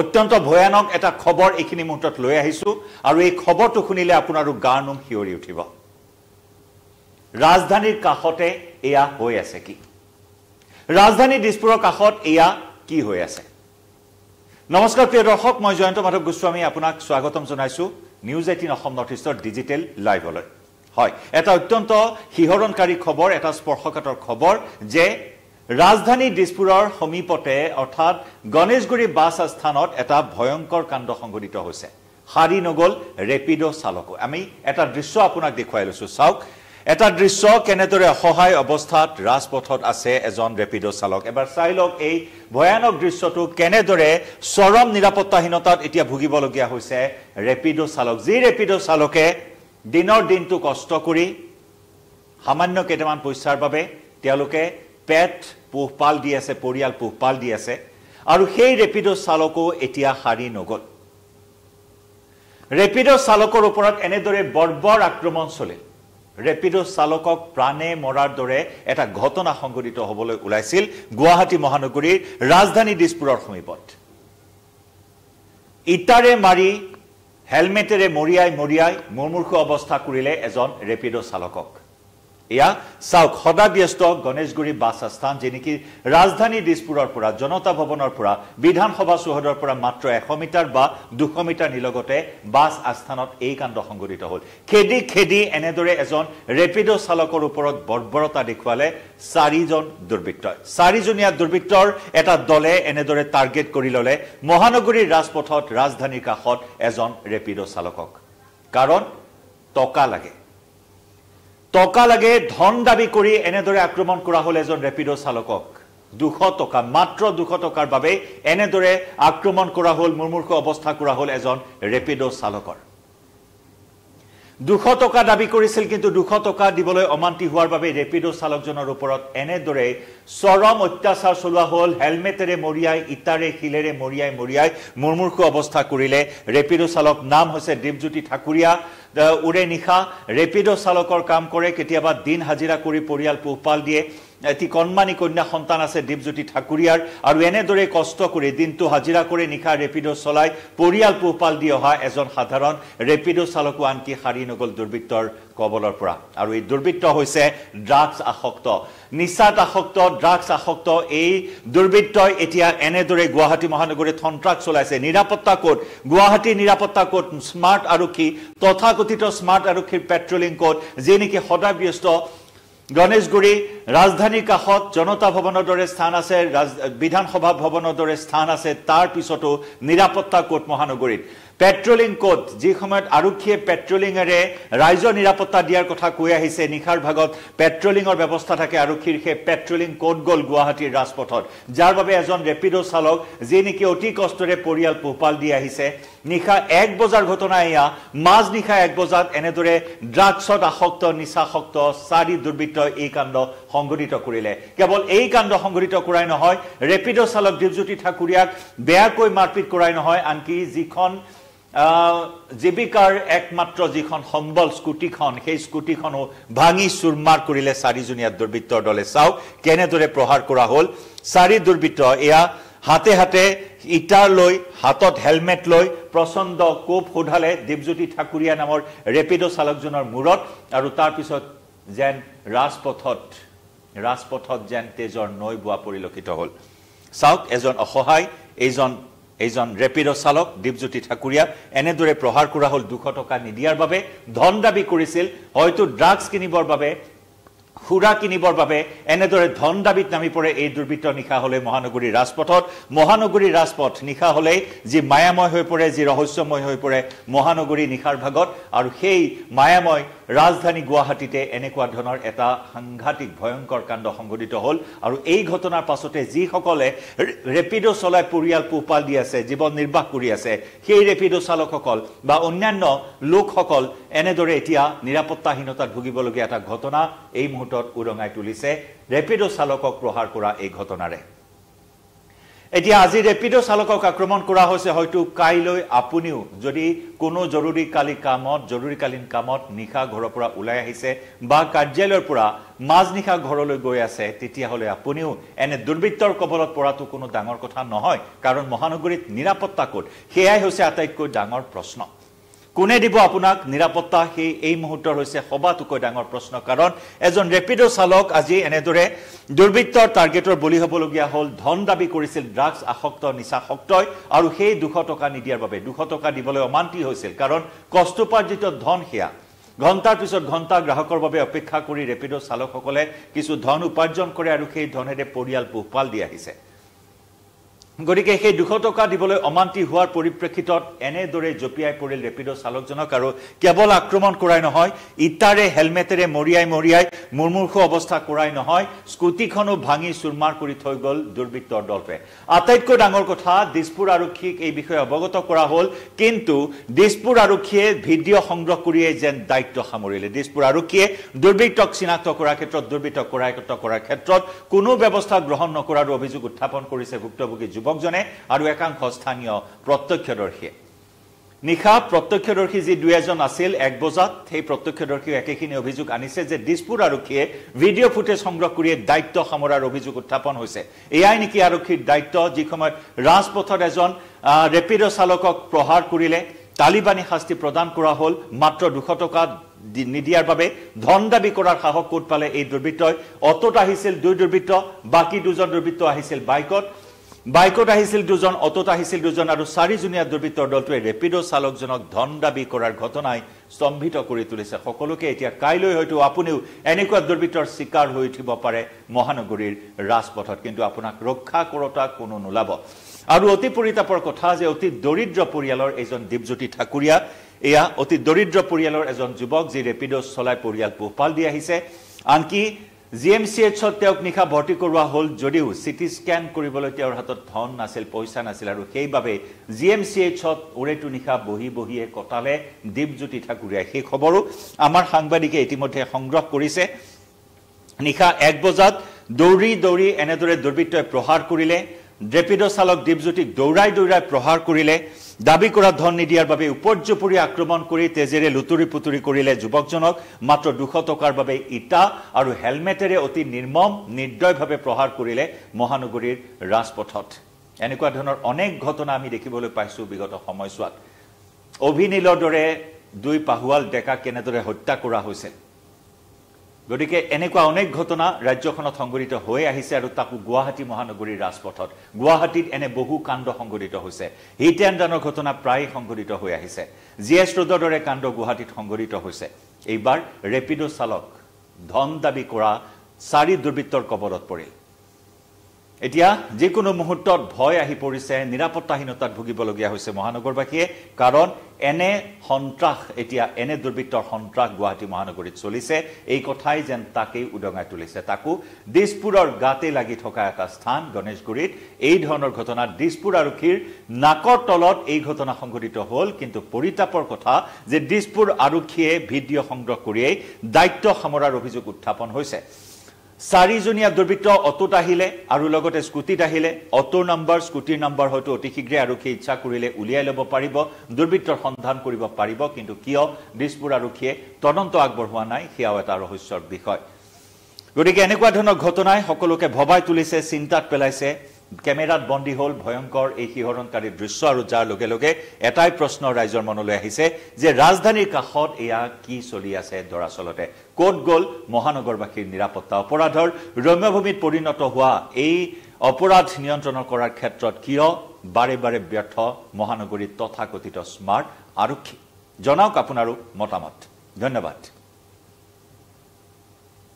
অত্যন্ত ভয়ানক এটা খবৰ এইখিনি মুহূৰ্তত লৈ আহিছোঁ আৰু এই খবৰটো শুনিলে আপোনাৰো গা নোম সিঁয়ৰি উঠিব ৰাজধানীৰ কাষতে এয়া হৈ আছে কি ৰাজধানী দিছপুৰৰ কাষত এয়া কি হৈ আছে নমস্কাৰ প্ৰিয় দৰ্শক মই জয়ন্ত মাধৱ গোস্বামী আপোনাক স্বাগতম জনাইছোঁ নিউজ এইটিন অসম নৰ্থ ইষ্টৰ ডিজিটেল লাইভলৈ হয় এটা অত্যন্ত শিহৰণকাৰী খবৰ এটা স্পৰ্শকাতৰ খবৰ যে ৰাজধানী দিছপুৰৰ সমীপতে অৰ্থাৎ গণেশগুৰি বাছ আস্থানত এটা ভয়ংকৰ কাণ্ড সংঘটিত হৈছে শাৰী নগ'ল ৰেপিড' চালকো আমি এটা দৃশ্য আপোনাক দেখুৱাই লৈছোঁ চাওক এটা দৃশ্য কেনেদৰে অসহায় অৱস্থাত ৰাজপথত আছে এজন ৰেপিড' চালক এবাৰ চাই লওক এই ভয়ানক দৃশ্যটো কেনেদৰে চৰম নিৰাপত্তাহীনতাত এতিয়া ভুগিবলগীয়া হৈছে ৰেপিড' চালক যি ৰেপিড' চালকে দিনৰ দিনটো কষ্ট কৰি সামান্য কেইটামান পইচাৰ বাবে তেওঁলোকে পেট পোহপাল দি আছে পৰিয়াল পোহপাল দি আছে আৰু সেই ৰেপিড' চালকো এতিয়া সাৰি নগ'ল ৰেপিড' চালকৰ ওপৰত এনেদৰে বৰ্বৰ আক্ৰমণ চলিল ৰেপিড' চালকক প্ৰাণে মৰাৰ দৰে এটা ঘটনা সংঘটিত হ'বলৈ ওলাইছিল গুৱাহাটী মহানগৰীৰ ৰাজধানী দিছপুৰৰ সমীপত ইটাৰে মাৰি হেলমেটেৰে মৰিয়াই মৰিয়াই মূৰ্মূৰ্ষ অৱস্থা কৰিলে এজন ৰেপিড' চালকক এয়া চাওক সদা ব্যস্ত গণেশগুৰি বাছ আস্থান যে নেকি ৰাজধানী দিছপুৰৰ পৰা জনতা ভৱনৰ পৰা বিধানসভা চৌহদৰ পৰা মাত্ৰ এশ মিটাৰ বা দুশ মিটাৰ নিলগতে বাছ আস্থানত এই কাণ্ড সংঘটিত হ'ল খেদি খেদি এনেদৰে এজন ৰেপিড' চালকৰ ওপৰত বৰ্বৰতা দেখুৱালে চাৰিজন দুৰ্বৃত্তই চাৰিজনীয়া দুৰ্বৃত্তৰ এটা দলে এনেদৰে টাৰ্গেট কৰি ললে মহানগৰীৰ ৰাজপথত ৰাজধানীৰ কাষত এজন ৰেপিড' চালকক কাৰণ টকা লাগে টকা লাগে ধন দাবী কৰি এনেদৰে আক্ৰমণ কৰা হ'ল এজন ৰেপিড' চালকক দুশ টকা মাত্ৰ দুশ টকাৰ বাবে এনেদৰে আক্ৰমণ কৰা হ'ল মূৰ্মূৰ্ষ অৱস্থা কৰা হ'ল এজন ৰেপিড' চালকৰ দুশ টকা দাবী কৰিছিল কিন্তু দুশ টকা দিবলৈ অমান্তি হোৱাৰ বাবে ৰেপিড' চালকজনৰ ওপৰত এনেদৰে চৰম অত্যাচাৰ চলোৱা হ'ল হেলমেটেৰে মৰিয়াই ইটাৰে শিলেৰে মৰিয়াই মৰিয়াই মূৰমূৰ্খু অৱস্থা কৰিলে ৰেপিডো চালক নাম হৈছে দীপজ্যোতি ঠাকুৰীয়া উৰে নিশা ৰেপিড' চালকৰ কাম কৰে কেতিয়াবা দিন হাজিৰা কৰি পৰিয়াল পোহপাল দিয়ে এটি কণমানি কন্যা সন্তান আছে দীপজ্যোতি ঠাকুৰীয়াৰ আৰু এনেদৰে কষ্ট কৰি দিনটো হাজিৰা কৰি নিশা ৰেপিড' চলাই পৰিয়াল পোহপাল দি অহা এজন সাধাৰণ ৰেপিড' চালকো আনকি সাৰি নগ'ল দুৰ্বৃত্তৰ কবলৰ পৰা আৰু এই দুৰ্বৃত্ত হৈছে ড্ৰাগছ আসক্ত নিচাত আসক্ত ড্ৰাগছ আসক্ত এই দুৰ্বৃত্তই এতিয়া এনেদৰে গুৱাহাটী মহানগৰীত সন্ত্ৰাস চলাইছে নিৰাপত্তা কোড গুৱাহাটী নিৰাপত্তা কোড স্মাৰ্ট আৰক্ষী তথাকথিত স্মাৰ্ট আৰক্ষীৰ পেট্ৰলিং কোড যি নেকি সদায় ব্যস্ত গণেশগুৰি ৰাজধানীৰ কাষত জনতা ভৱনৰ দৰে স্থান আছে বিধানসভা ভৱনৰ দৰে স্থান আছে তাৰ পিছতো নিৰাপত্তা কোট মহানগৰীত পেট্ৰলিং কোট যি সময়ত আৰক্ষীয়ে পেট্ৰলিঙেৰে ৰাইজৰ নিৰাপত্তা দিয়াৰ কথা কৈ আহিছে নিশাৰ ভাগত পেট্ৰলিঙৰ ব্যৱস্থা থাকে আৰক্ষীৰ সেই পেট্ৰলিং কোট গ'ল গুৱাহাটীৰ ৰাজপথত যাৰ বাবে এজন ৰেপিড' চালক যি নেকি অতি কষ্টৰে পৰিয়াল পোহপাল দি আহিছে নিশা এক বজাৰ ঘটনা এয়া মাজনিশা এক বজাত এনেদৰে ড্ৰাগছত আসক্ত নিচাসক্ত চাৰি দুৰ্বৃত্তই এই কাণ্ড সংঘটিত কৰিলে কেৱল এই কাণ্ড সংঘটিত কৰাই নহয় ৰেপিড' চালক দীপজ্যোতি ঠাকুৰীয়াক বেয়াকৈ মাৰপিট কৰাই নহয় আনকি যিখন জীৱিকাৰ একমাত্ৰ যিখন সম্বল স্কুটিখন সেই স্কুটিখনো ভাঙি চুৰমাৰ কৰিলে চাৰিজনীয়া দুৰ্বৃত্তৰ দলে চাওক কেনেদৰে প্ৰহাৰ কৰা হ'ল চাৰি দুৰ্বৃত্ত এয়া হাতে হাতে ইটাৰ লৈ হাতত হেলমেট লৈ প্ৰচণ্ড কোপ সোধালে দেৱজ্যোতি ঠাকুৰীয়া নামৰ ৰেপিড' চালকজনৰ মূৰত আৰু তাৰপিছত যেন ৰাজপথত ৰাজপথত যেন তেজৰ নৈ বোৱা পৰিলক্ষিত হ'ল চাওক এজন অসহায় এইজন এইজন ৰেপিড' চালক দীপজ্যোতি ঠাকুৰীয়া এনেদৰে প্ৰহাৰ কৰা হ'ল দুশ টকা নিদিয়াৰ বাবে ধন দাবী কৰিছিল হয়তো ড্ৰাগছ কিনিবৰ বাবে সুৰা কিনিবৰ বাবে এনেদৰে ধন দাবীত নামি পৰে এই দুৰ্বৃত্ত নিশা হলে মহানগৰীৰ ৰাজপথত মহানগৰীৰ ৰাজপথ নিশা হলেই যি মায়াময় হৈ পৰে যি ৰহস্যময় হৈ পৰে মহানগৰী নিশাৰ ভাগত আৰু সেই মায়াময় ৰাজধানী গুৱাহাটীতে এনেকুৱা ধৰণৰ এটা সাংঘাতিক ভয়ংকৰ কাণ্ড সংঘটিত হ'ল আৰু এই ঘটনাৰ পাছতে যিসকলে ৰেপিড' চলাই পৰিয়াল পোহপাল দি আছে জীৱন নিৰ্বাহ কৰি আছে সেই ৰেপিড' চালকসকল বা অন্যান্য লোকসকল এনেদৰে এতিয়া নিৰাপত্তাহীনতাত ভুগিবলগীয়া এটা ঘটনা এই মুহূৰ্তত মাজত উৰঙাই তুলিছে ৰেপিড' চালকক প্ৰহাৰ কৰা এই ঘটনাৰে এতিয়া আজি ৰেপিড' চালকক আক্ৰমণ কৰা হৈছে হয়তো কাইলৈ আপুনিও যদি কোনো জৰুৰীকালীন কামত জৰুৰীকালীন কামত নিশা ঘৰৰ পৰা ওলাই আহিছে বা কাৰ্যালয়ৰ পৰা মাজনিশা ঘৰলৈ গৈ আছে তেতিয়াহ'লে আপুনিও এনে দুৰ্বৃত্তৰ কবলত পৰাটো কোনো ডাঙৰ কথা নহয় কাৰণ মহানগৰীত নিৰাপত্তা ক'ত সেয়াই হৈছে আটাইতকৈ ডাঙৰ প্ৰশ্ন কোনে দিব আপোনাক নিৰাপত্তা সেই এই মুহূৰ্তৰ হৈছে সবাতোকৈ ডাঙৰ প্ৰশ্ন কাৰণ এজন ৰেপিড' চালক আজি এনেদৰে দুৰ্বৃত্তৰ টাৰ্গেটৰ বলি হবলগীয়া হল ধন দাবী কৰিছিল ড্ৰাগছ আসক্ত নিচা শক্তই আৰু সেই দুশ টকা নিদিয়াৰ বাবে দুশ টকা দিবলৈ অমান্তি হৈছিল কাৰণ কষ্টোপাৰ্জিত ধন সেয়া ঘণ্টাৰ পিছত ঘণ্টা গ্ৰাহকৰ বাবে অপেক্ষা কৰি ৰেপিড' চালকসকলে কিছু ধন উপাৰ্জন কৰে আৰু সেই ধনেৰে পৰিয়াল পোহপাল দি আহিছে গতিকে সেই দুশ টকা দিবলৈ অমান্তি হোৱাৰ পৰিপ্ৰেক্ষিতত এনেদৰে জঁপিয়াই পৰিল ৰেপিড' চালকজনক আৰু কেৱল আক্ৰমণ কৰাই নহয় ইটাৰে হেলমেটেৰে মৰিয়াই মৰিয়াই মূৰমূৰ্ষ অৱস্থা কৰাই নহয় স্কুটিখনো ভাঙি চুৰমাৰ কৰি থৈ গ'ল দুৰ্বৃত্তৰ দলটোৱে আটাইতকৈ ডাঙৰ কথা দিছপুৰ আৰক্ষীক এই বিষয়ে অৱগত কৰা হ'ল কিন্তু দিছপুৰ আৰক্ষীয়ে ভিডিঅ' সংগ্ৰহ কৰিয়ে যেন দায়িত্ব সামৰিলে দিছপুৰ আৰক্ষীয়ে দুৰ্বৃত্তক চিনাক্ত কৰাৰ ক্ষেত্ৰত দুৰ্বৃত্তক কৰায়ত্ত কৰাৰ ক্ষেত্ৰত কোনো ব্যৱস্থা গ্ৰহণ নকৰাৰো অভিযোগ উত্থাপন কৰিছে ভুক্তভোগী যুৱক যুৱকজনে আৰু একাংশ স্থানীয় প্ৰত্যক্ষদৰ্শীয়ে নিশা প্ৰত্যক্ষদৰ্শী যি দুই এজন আছিল এক বজাত সেই প্ৰত্যক্ষদৰ্শীয়ে একেখিনি অভিযোগ আনিছে যে দিছপুৰ আৰক্ষীয়ে ভিডিঅ' ফুটেজ সংগ্ৰহ কৰিয়ে দায়িত্ব সামৰাৰ অভিযোগ উত্থাপন হৈছে এয়াই নেকি আৰক্ষীৰ দায়িত্ব যি সময়ত ৰাজপথত এজন ৰেপিড' চালকক প্ৰহাৰ কৰিলে তালিবানী শাস্তি প্ৰদান কৰা হ'ল মাত্ৰ দুশ টকা নিদিয়াৰ বাবে ধন দাবী কৰাৰ সাহস ক'ত পালে এই দুৰ্বৃত্তই অটোত আহিছিল দুই দুৰ্বৃত্ত বাকী দুজন দুৰ্বৃত্ত আহিছিল বাইকত বাইকত আহিছিল দুজন অটোত আহিছিল দুজন আৰু চাৰিজনীয়া দুৰ্বৃত্তৰ দলটোৱে ৰেপিড' চালকজনক ধন দাবী কৰাৰ ঘটনাই স্তম্ভিত কৰি তুলিছে সকলোকে এতিয়া কাইলৈ হয়তো আপুনিও এনেকুৱা দুৰ্বৃত্তৰ চিকাৰ হৈ উঠিব পাৰে মহানগৰীৰ ৰাজপথত কিন্তু আপোনাক ৰক্ষা কৰোতা কোনো নোলাব আৰু অতি পৰিতাপৰ কথা যে অতি দৰিদ্ৰ পৰিয়ালৰ এজন দীপজ্যোতি ঠাকুৰীয়া এয়া অতি দৰিদ্ৰ পৰিয়ালৰ এজন যুৱক যি ৰেপিড' চলাই পৰিয়াল পোহপাল দি আহিছে আনকি জি এম চি এইচত তেওঁক নিশা ভৰ্তি কৰোৱা হ'ল যদিও চি টি স্কেন কৰিবলৈ তেওঁৰ হাতত ধন নাছিল পইচা নাছিল আৰু সেইবাবে জি এম চি এইচত ওৰেটো নিশা বহি বহিয়ে কটালে দীপজ্যোতি ঠাকুৰীয়াই সেই খবৰো আমাৰ সাংবাদিকে ইতিমধ্যে সংগ্ৰহ কৰিছে নিশা এক বজাত দৌৰি দৌৰি এনেদৰে দুৰ্বৃত্তই প্ৰহাৰ কৰিলে ড্ৰেপিড' চালক দীপজ্যোতিক দৌৰাই দৌৰাই প্ৰহাৰ কৰিলে দাবী কৰা ধন নিদিয়াৰ বাবে উপৰ্যপৰি আক্ৰমণ কৰি তেজেৰে লুতুৰি পুতুৰি কৰিলে যুৱকজনক মাত্ৰ দুশ টকাৰ বাবে ইটা আৰু হেলমেটেৰে অতি নিৰ্মম নিৰ্দয়ভাৱে প্ৰহাৰ কৰিলে মহানগৰীৰ ৰাজপথত এনেকুৱা ধৰণৰ অনেক ঘটনা আমি দেখিবলৈ পাইছো বিগত সময়ছোৱাত অভিনীলৰ দৰে দুই পাহুয়াল ডেকা কেনেদৰে হত্যা কৰা হৈছে গতিকে এনেকুৱা অনেক ঘটনা ৰাজ্যখনত সংঘটিত হৈ আহিছে আৰু তাকো গুৱাহাটী মহানগৰীৰ ৰাজপথত গুৱাহাটীত এনে বহু কাণ্ড সংঘটিত হৈছে হিট এণ্ড ডানৰ ঘটনা প্ৰায় সংঘটিত হৈ আহিছে জি এছ ৰোডৰ দৰে কাণ্ড গুৱাহাটীত সংঘটিত হৈছে এইবাৰ ৰেপিডো চালক ধন দাবী কৰা চাৰি দুৰ্বৃত্তৰ কবলত পৰিল এতিয়া যিকোনো মুহূৰ্তত ভয় আহি পৰিছে নিৰাপত্তাহীনতাত ভুগিবলগীয়া হৈছে মহানগৰবাসীয়ে কাৰণ এনে সন্ত্ৰাস এতিয়া এনে দুৰ্বৃত্তৰ সন্ত্ৰাস গুৱাহাটী মহানগৰীত চলিছে এই কথাই যেন তাকেই উদঙাই তুলিছে তাকো দিছপুৰৰ গাতে লাগি থকা এটা স্থান গণেশগুৰিত এই ধৰণৰ ঘটনা দিছপুৰ আৰক্ষীৰ নাকৰ তলত এই ঘটনা সংঘটিত হ'ল কিন্তু পৰিতাপৰ কথা যে দিছপুৰ আৰক্ষীয়ে ভিডিঅ' সংগ্ৰহ কৰিয়েই দায়িত্ব সামৰাৰ অভিযোগ উত্থাপন হৈছে চাৰিজনীয়া দুৰ্বৃত্ত অটোত আহিলে আৰু লগতে স্কুটিত আহিলে অটোৰ নম্বৰ স্কুটিৰ নম্বৰ হয়তো অতি শীঘ্ৰে আৰক্ষীয়ে ইচ্ছা কৰিলে উলিয়াই ল'ব পাৰিব দুৰ্বৃত্তৰ সন্ধান কৰিব পাৰিব কিন্তু কিয় দিছপুৰ আৰক্ষীয়ে তদন্ত আগবঢ়োৱা নাই সেয়াও এটা ৰহস্যৰ বিষয় গতিকে এনেকুৱা ধৰণৰ ঘটনাই সকলোকে ভবাই তুলিছে চিন্তাত পেলাইছে কেমেৰাত বন্দী হ'ল ভয়ংকৰ এই শিহৰণকাৰী দৃশ্য আৰু যাৰ লগে লগে এটাই প্ৰশ্ন ৰাইজৰ মনলৈ আহিছে যে ৰাজধানীৰ কাষত এয়া কি চলি আছে দৰাচলতে ক'ত গ'ল মহানগৰবাসীৰ নিৰাপত্তা অপৰাধৰ ৰম্যভূমিত পৰিণত হোৱা এই অপৰাধ নিয়ন্ত্ৰণ কৰাৰ ক্ষেত্ৰত কিয় বাৰে বাৰে ব্যৰ্থ মহানগৰীত তথাকথিত স্মাৰ্ট আৰক্ষী জনাওক আপোনাৰো মতামত ধন্যবাদ